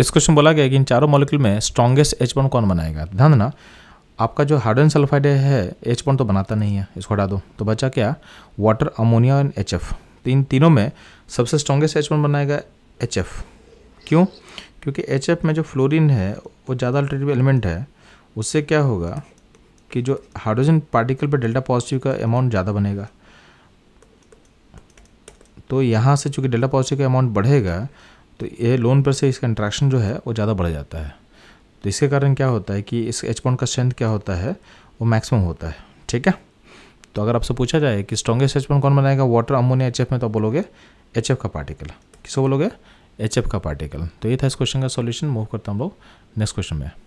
इस क्वेश्चन बोला गया कि इन चारों मॉलिक्यूल में स्ट्रॉन्गेस्ट एच वन कौन बनाएगा ध्यान देना आपका जो हाइड्रोजन सल्फाइड है एच वन तो बनाता नहीं है इसको हटा दो तो बचा क्या water ammonia and H F तो इन तीनों में सबसे स्ट्रॉन्गेस्ट एच वन बनाएगा एच एफ क्यों क्योंकि एच एफ में जो फ्लोरिन है वो ज़्यादा अल्टरनेटिव एलिमेंट है उससे क्या होगा कि जो हाइड्रोजन पार्टिकल पर डेल्टा पॉजिटिव का अमाउंट ज़्यादा बनेगा तो यहाँ से चूँकि डेल्टा पॉजिटिव का अमाउंट बढ़ेगा तो ये लोन पर से इसका इंट्रैक्शन जो है वो ज़्यादा बढ़ जाता है तो इसके कारण क्या होता है कि इस एच पॉइंट का स्ट्रेंथ क्या होता है वो मैक्सिमम होता है ठीक है तो अगर आपसे पूछा जाए कि स्ट्रॉगेस्ट एच पॉइंट कौन बनाएगा वाटर अमोनिया एच में तो बोलोगे एच का पार्टिकल किसको बोलोगे एच का पार्टिकल तो ये था इस क्वेश्चन का सोल्यूशन मूव करता हम लोग नेक्स्ट क्वेश्चन में